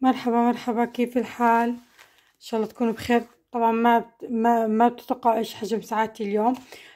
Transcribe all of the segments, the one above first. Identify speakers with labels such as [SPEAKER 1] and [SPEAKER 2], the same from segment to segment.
[SPEAKER 1] مرحبا مرحبا كيف الحال ان شاء الله تكونوا بخير طبعا ما ما ما بتتوقع ايش حجم ساعاتي اليوم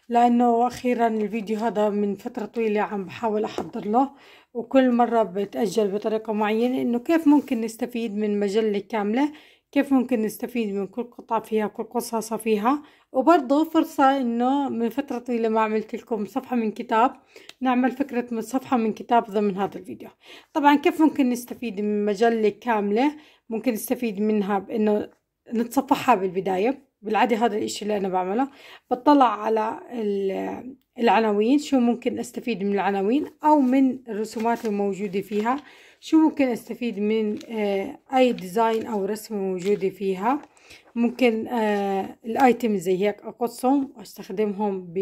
[SPEAKER 1] لانه اخيرا الفيديو هذا من فتره طويله عم بحاول احضر له وكل مره بتاجل بطريقه معينه انه كيف ممكن نستفيد من مجله كامله كيف ممكن نستفيد من كل قطعة فيها كل قصاصة فيها وبرضه فرصة انه من فترة طويلة ما عملت لكم صفحة من كتاب نعمل فكرة من صفحة من كتاب ضمن هذا الفيديو طبعا كيف ممكن نستفيد من مجلة كاملة ممكن نستفيد منها بانه نتصفحها بالبداية بالعادة هذا الاشي اللي انا بعمله بطلع على العناوين شو ممكن استفيد من العناوين او من الرسومات الموجودة فيها شو ممكن استفيد من آه، اي ديزاين او رسمة موجودة فيها ممكن آه، الايتم زي هيك اقصهم واستخدمهم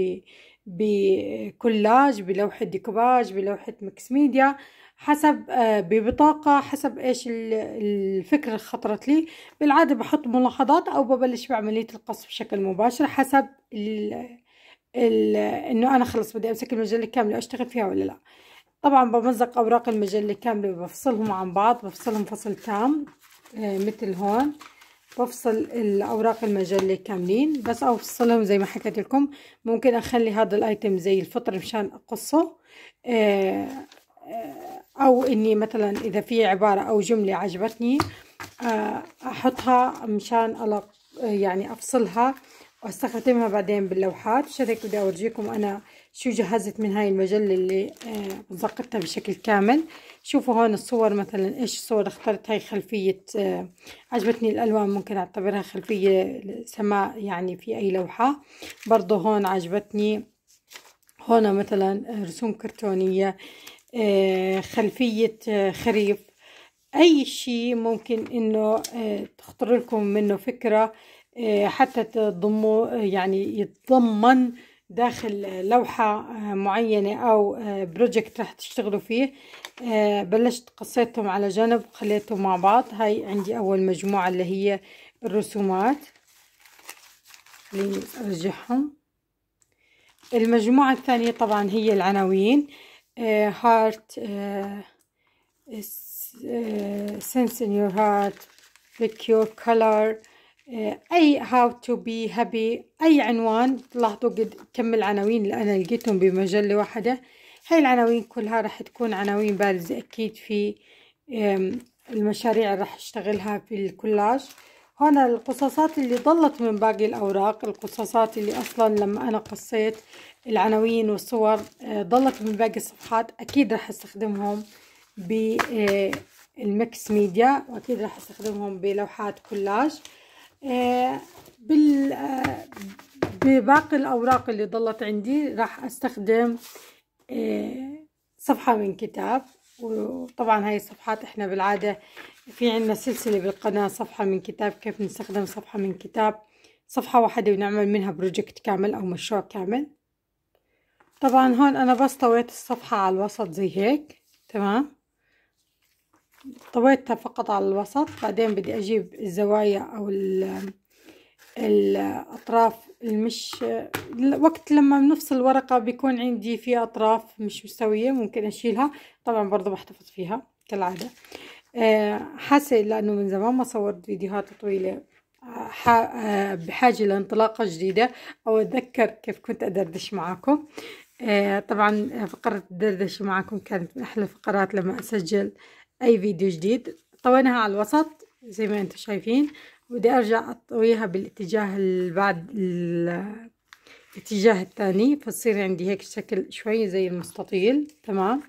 [SPEAKER 1] بكولاج بلوحة ديكوباج بلوحة مكس ميديا حسب آه، ببطاقة حسب ايش الفكرة اللي خطرت لي بالعادة بحط ملاحظات او ببلش بعملية القص بشكل مباشر حسب ال انه انا خلص بدي امسك المجلة كاملة واشتغل فيها ولا لا طبعا بمزق اوراق المجله كامله بفصلهم عن بعض بفصلهم فصل تام آه، مثل هون بفصل الاوراق المجله كاملين بس افصلهم زي ما حكيت لكم ممكن اخلي هذا الايتم زي الفطر مشان اقصه آه، آه، او اني مثلا اذا في عباره او جمله عجبتني احطها مشان يعني افصلها واستخدمها بعدين باللوحات عشان بدي اورجيكم انا شو جهزت من هاي المجلة اللي آه، زقتها بشكل كامل شوفوا هون الصور مثلا ايش صور اخترت هاي خلفية آه، عجبتني الالوان ممكن اعتبرها خلفية سماء يعني في اي لوحة برضه هون عجبتني هون مثلا رسوم كرتونية آه، خلفية خريف اي شيء ممكن انه تخطر لكم منه فكرة آه، حتى تضموا آه، يعني يتضمن داخل لوحة آه، معينة أو بروجكت رح تشتغلوا فيه بلشت قصيتهم على جنب خليتهم مع بعض هاي عندي أول مجموعة اللي هي الرسومات لأرجعهم المجموعة الثانية طبعا هي العناوين هارت سنس ان يور هارت pick your color إيه، اي هاو تو بي هابي اي عنوان لاحظوا قد كم العناوين اللي انا لقيتهم بمجله واحده هاي العناوين كلها راح تكون عناوين بارزه اكيد في إيه، المشاريع اللي راح اشتغلها في الكولاج هنا القصاصات اللي ضلت من باقي الأوراق القصاصات اللي أصلا لما أنا قصيت العناوين والصور إيه، ضلت من باقي الصفحات أكيد راح استخدمهم بالمكس ميديا وأكيد راح استخدمهم بلوحات كولاج آه، بال آه، بباقي الأوراق اللي ضلت عندي راح أستخدم آه، صفحة من كتاب وطبعا هاي الصفحات احنا بالعادة في عنا سلسلة بالقناة صفحة من كتاب كيف نستخدم صفحة من كتاب صفحة واحدة ونعمل منها بروجكت كامل أو مشروع كامل طبعا هون أنا بس طويت الصفحة على الوسط زي هيك تمام طويتها فقط على الوسط بعدين بدي اجيب الزوايا او الاطراف المش وقت لما بنفصل الورقه بيكون عندي في اطراف مش مستويه ممكن اشيلها طبعا برضو بحتفظ فيها كالعاده آه، حاسه لانه من زمان ما صورت فيديوهات طويله آه، بحاجه لانطلاقه جديده او اتذكر كيف كنت ادردش معاكم آه، طبعا فقره الدردشه معاكم كانت من احلى الفقرات لما اسجل اي فيديو جديد طويناها على الوسط زي ما انتم شايفين بدي ارجع اطويها بالاتجاه بعد الاتجاه الثاني فتصير عندي هيك شكل شوي زي المستطيل تمام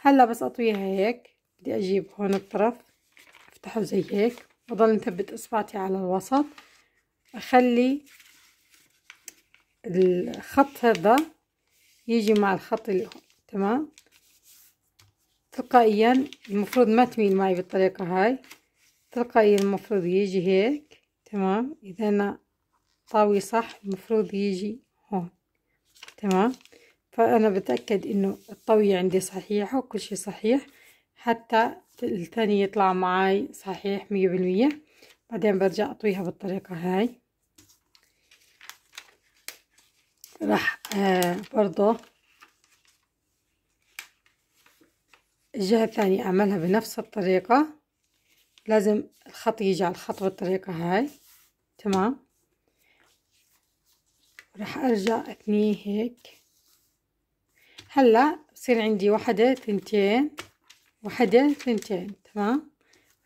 [SPEAKER 1] هلا بس اطويها هيك بدي اجيب هون الطرف افتحه زي هيك واضل مثبت اصبعتي على الوسط اخلي الخط هذا يجي مع الخط اللي هون تمام تلقائيا المفروض ما تميل معي بالطريقة هاي تلقائيا المفروض يجي هيك تمام إذا أنا طاوي صح المفروض يجي هون تمام فأنا بتأكد إنه الطوية عندي صحيحه وكل شي صحيح حتى التاني يطلع معاي صحيح مية بالمية بعدين برجع أطويها بالطريقة هاي راح آه برضه الجهة الثانية أعملها بنفس الطريقة لازم الخط يجي على الخط بالطريقة هاي تمام راح أرجع أثنيه هيك هلا بصير عندي وحدة ثنتين وحدة ثنتين تمام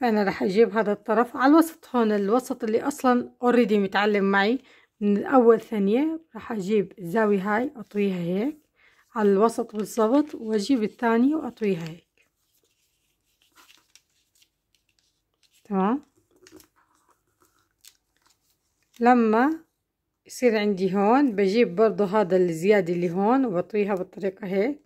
[SPEAKER 1] فأنا راح أجيب هذا الطرف على الوسط هون الوسط اللي أصلا اوريدي متعلم معي من أول ثانية راح أجيب الزاوية هاي أطويها هيك على الوسط بالضبط وأجيب الثانية وأطويها هيك تمام لما يصير عندي هون بجيب برضو هذا الزيادة اللي هون وبطويها بالطريقة هيك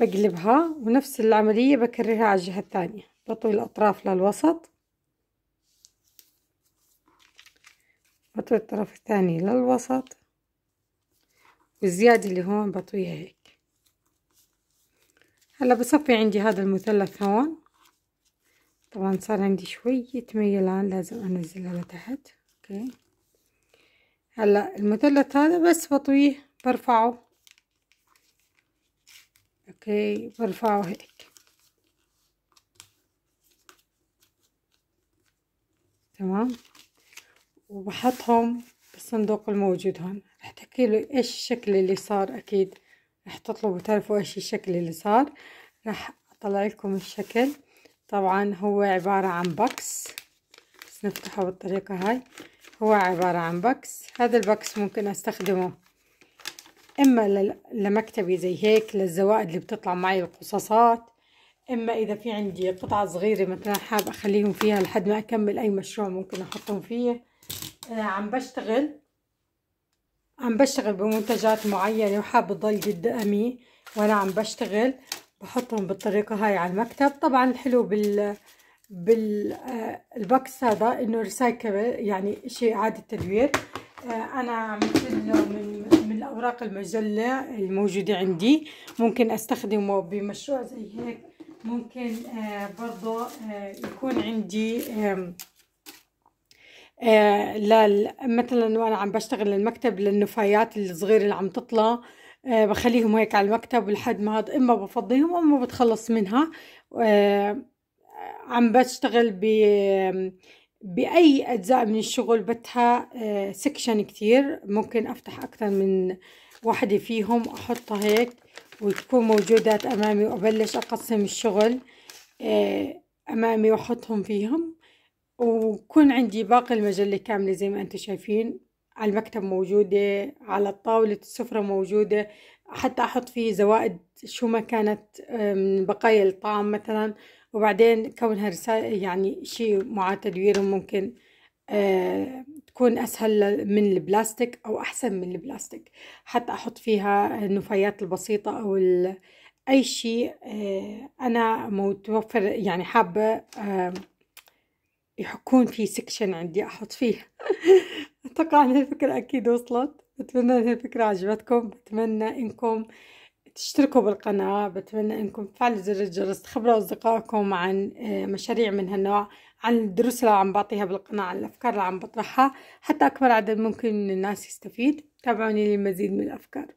[SPEAKER 1] بقلبها ونفس العملية بكررها على الجهة الثانية بطوي الأطراف للوسط بطوي الطرف الثاني للوسط والزيادة اللي هون بطويها هيك هلا بصفي عندي هذا المثلث هون طبعا صار عندي شوية ميلان لازم أنزلها لتحت أوكي هلا المثلث هذا بس بطويه برفعه أوكي برفعه هيك تمام وبحطهم بالصندوق الموجود هون رح تحكي له إيش الشكل اللي صار أكيد راح تطلبوا تعرفوا ايش الشكل اللي صار راح اطلع لكم الشكل طبعا هو عبارة عن بكس بس نفتحه بالطريقة هاي هو عبارة عن بكس هذا البكس ممكن استخدمه اما لمكتبي زي هيك للزوائد اللي بتطلع معي القصاصات اما اذا في عندي قطعة صغيرة مثلا حاب اخليهم فيها لحد ما اكمل اي مشروع ممكن احطهم فيه آه، عم بشتغل عم بشتغل بمنتجات معينة وحابة ضل قدامي وأنا عم بشتغل بحطهم بالطريقة هاي على المكتب طبعا الحلو بال بالبكس آه، هذا انه ريسايكل يعني شيء عادي التدوير آه، انا عملت له من من اوراق المجله الموجوده عندي ممكن استخدمه بمشروع زي هيك ممكن آه، برضه يكون عندي آه، مثلا وانا عم بشتغل المكتب للنفايات الصغيره اللي عم تطلع آه، بخليهم هيك على المكتب لحد ما هاد اما بفضيهم اما بتخلص منها آه، عم بشتغل ب بأي أجزاء من الشغل بدها سكشن كتير ممكن أفتح أكثر من واحدة فيهم أحطها هيك وتكون موجودات أمامي وأبلش أقسم الشغل أمامي وأحطهم فيهم وكون عندي باقي المجلة كاملة زي ما انتم شايفين على المكتب موجودة على طاولة السفرة موجودة حتى أحط فيه زوائد شو ما كانت آه، من بقايا الطعام مثلا وبعدين كونها رسالة يعني شيء مع تدويره ممكن آه، تكون أسهل من البلاستيك أو أحسن من البلاستيك حتى أحط فيها النفايات البسيطة أو أي شيء آه، أنا متوفر يعني حابة يحكون في سكشن عندي احط فيه اتوقع ان الفكرة اكيد وصلت بتمنى ان الفكرة عجبتكم بتمنى انكم تشتركوا بالقناة بتمنى انكم تفعلوا زر الجرس تخبروا اصدقائكم عن آه، مشاريع من هالنوع عن الدروس اللي عم بعطيها بالقناة عن الافكار اللي عم بطرحها حتى اكبر عدد ممكن من الناس يستفيد تابعوني للمزيد من الافكار